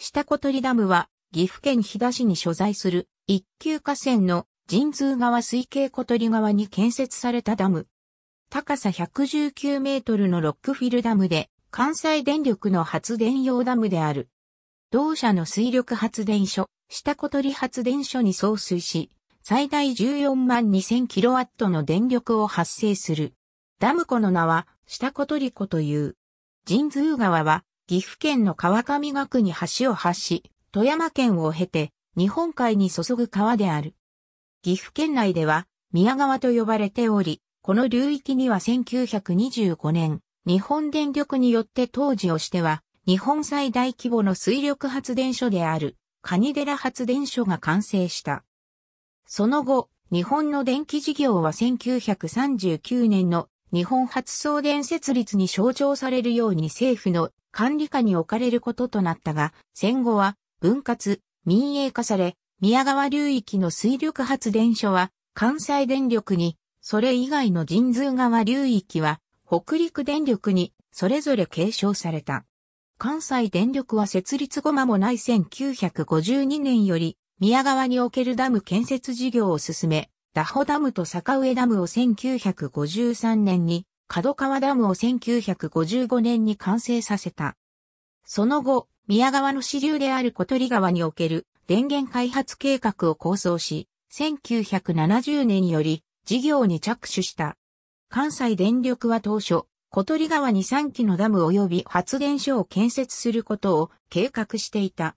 下小鳥ダムは、岐阜県飛騨市に所在する一級河川の神通川水系小鳥川に建設されたダム。高さ119メートルのロックフィルダムで、関西電力の発電用ダムである。同社の水力発電所、下小鳥発電所に送水し、最大14万2000キロワットの電力を発生する。ダム湖の名は、下小鳥湖という。神通川は、岐阜県の川上学に橋を発し、富山県を経て日本海に注ぐ川である。岐阜県内では宮川と呼ばれており、この流域には1925年、日本電力によって当時をしては、日本最大規模の水力発電所である、カニデラ発電所が完成した。その後、日本の電気事業は1939年の日本発送電設立に象徴されるように政府の管理下に置かれることとなったが、戦後は分割、民営化され、宮川流域の水力発電所は関西電力に、それ以外の神通川流域は北陸電力にそれぞれ継承された。関西電力は設立後間もない1952年より宮川におけるダム建設事業を進め、ダホダムと坂上ダムを1953年に、角川ダムを1955年に完成させた。その後、宮川の支流である小鳥川における電源開発計画を構想し、1970年より事業に着手した。関西電力は当初、小鳥川に3基のダム及び発電所を建設することを計画していた。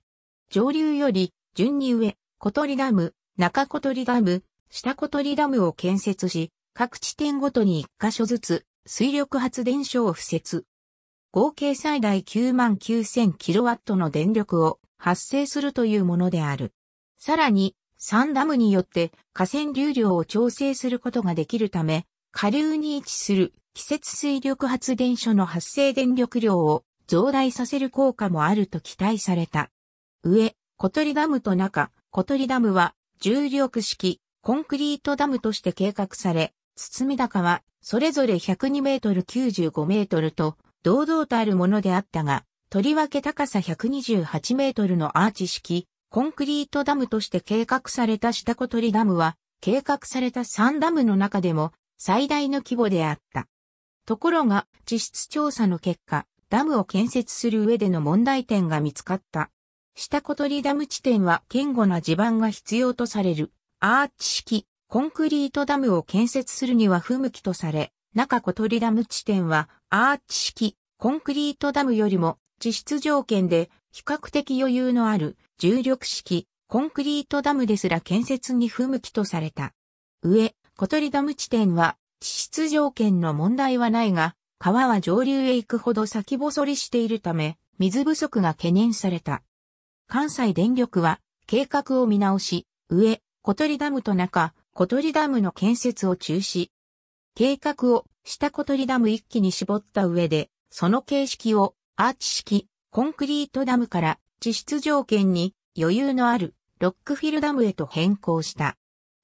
上流より順に上、小鳥ダム、中小鳥ダム、下小鳥ダムを建設し、各地点ごとに1箇所ずつ水力発電所を付設。合計最大9万9000キロワットの電力を発生するというものである。さらに、3ダムによって河川流量を調整することができるため、下流に位置する季節水力発電所の発生電力量を増大させる効果もあると期待された。上、小鳥ダムと中、小鳥ダムは重力式コンクリートダムとして計画され、堤高はそれぞれ102メートル95メートルと堂々とあるものであったが、とりわけ高さ128メートルのアーチ式、コンクリートダムとして計画された下小鳥ダムは、計画された3ダムの中でも最大の規模であった。ところが、地質調査の結果、ダムを建設する上での問題点が見つかった。下小鳥ダム地点は堅固な地盤が必要とされる。アーチ式コンクリートダムを建設するには不向きとされ、中小鳥ダム地点はアーチ式コンクリートダムよりも地質条件で比較的余裕のある重力式コンクリートダムですら建設に不向きとされた。上、小鳥ダム地点は地質条件の問題はないが、川は上流へ行くほど先細りしているため、水不足が懸念された。関西電力は計画を見直し、上、小鳥ダムと中、小鳥ダムの建設を中止。計画を下小鳥ダム一気に絞った上で、その形式をアーチ式コンクリートダムから地質条件に余裕のあるロックフィルダムへと変更した。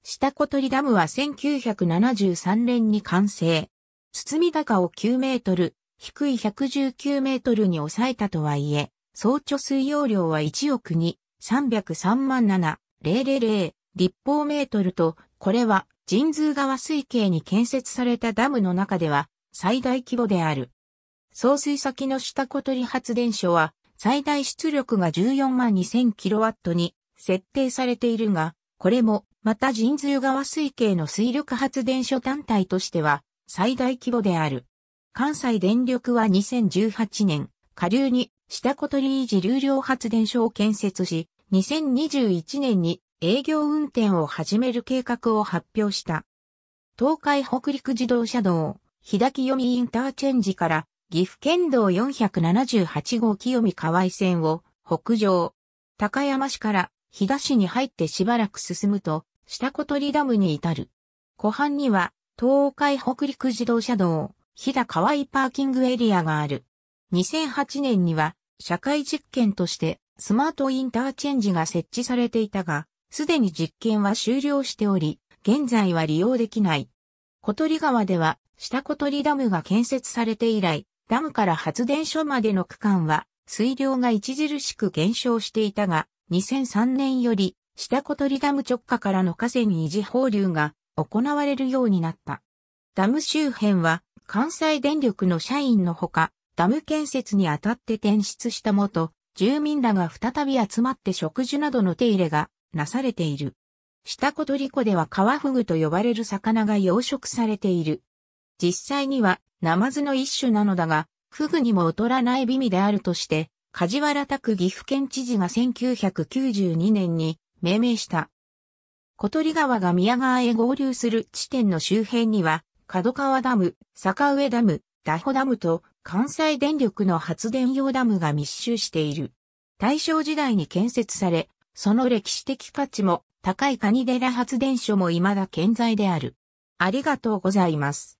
下小鳥ダムは1973年に完成。包み高を9メートル、低い119メートルに抑えたとはいえ、総貯水容量は1億2、303万7、000立方メートルと、これは神通川水系に建設されたダムの中では最大規模である。送水先の下小鳥発電所は最大出力が14万 2000kW に設定されているが、これもまた神通川水系の水力発電所単体としては最大規模である。関西電力は2018年、下流に下小鳥維持流量発電所を建設し、2021年に営業運転を始める計画を発表した。東海北陸自動車道、日高読インターチェンジから岐阜県道478号清見河合線を北上。高山市から日田市に入ってしばらく進むと、下小鳥ダムに至る。湖畔には、東海北陸自動車道、日田河合パーキングエリアがある。2008年には、社会実験として、スマートインターチェンジが設置されていたが、すでに実験は終了しており、現在は利用できない。小鳥川では、下小鳥ダムが建設されて以来、ダムから発電所までの区間は、水量が著しく減少していたが、2003年より、下小鳥ダム直下からの河川に維持放流が行われるようになった。ダム周辺は、関西電力の社員のほか、ダム建設にあたって転出した元、住民らが再び集まって植樹などの手入れがなされている。下小鳥湖では川フグと呼ばれる魚が養殖されている。実際にはナマズの一種なのだが、フグにも劣らない美味であるとして、梶原拓岐阜県知事が1992年に命名した。小鳥川が宮川へ合流する地点の周辺には、角川ダム、坂上ダム、ダホダムと関西電力の発電用ダムが密集している。大正時代に建設され、その歴史的価値も高いカニデラ発電所も未だ健在である。ありがとうございます。